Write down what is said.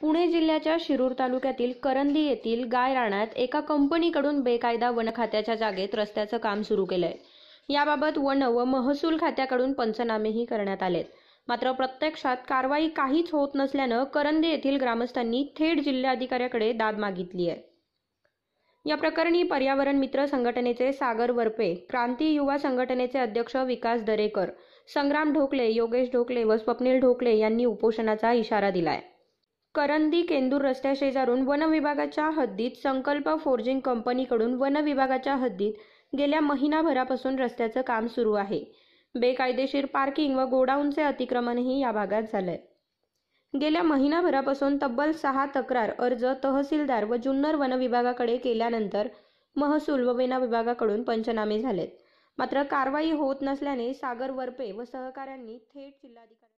पुणे जिल्ह्याच्या शिरूर तालुक्यातील करंदी येथील गाय राणात एका कंपनीकडून बेकायदा वन खात्याच्या जागेत रस्त्याचं काम सुरू केलंय याबाबत वन व महसूल खात्याकडून पंचनामेही करण्यात आलेत मात्र प्रत्यक्षात कारवाई काहीच होत नसल्यानं करंदी येथील ग्रामस्थांनी थेट जिल्हाधिकाऱ्याकडे दाद मागितली आहे या प्रकरणी पर्यावरण मित्र संघटनेचे सागर वरपे क्रांती युवा संघटनेचे अध्यक्ष विकास दरेकर संग्राम ढोकले योगेश ढोकले व स्वप्नील ढोकले यांनी उपोषणाचा इशारा दिलाय करंदी केंदूर रस्त्याशेजारून वन विभागाच्या हद्दीत संकल्प फोर्जिंग कंपनीकडून वन विभागाच्या हद्दीत गेल्या महिनाभरापासून रस्त्याचं काम सुरू आहे बेकायदेशीर पार्किंग व गोडाऊनचे अतिक्रमणही या भागात झालंय गेल्या महिनाभरापासून तब्बल सहा तक्रार अर्ज तहसीलदार व जुन्नर वन विभागाकडे केल्यानंतर महसूल व वेना विभागाकडून पंचनामे झालेत मात्र कारवाई होत नसल्याने सागर वरपे व सहकाऱ्यांनी थेट जिल्हाधिकारी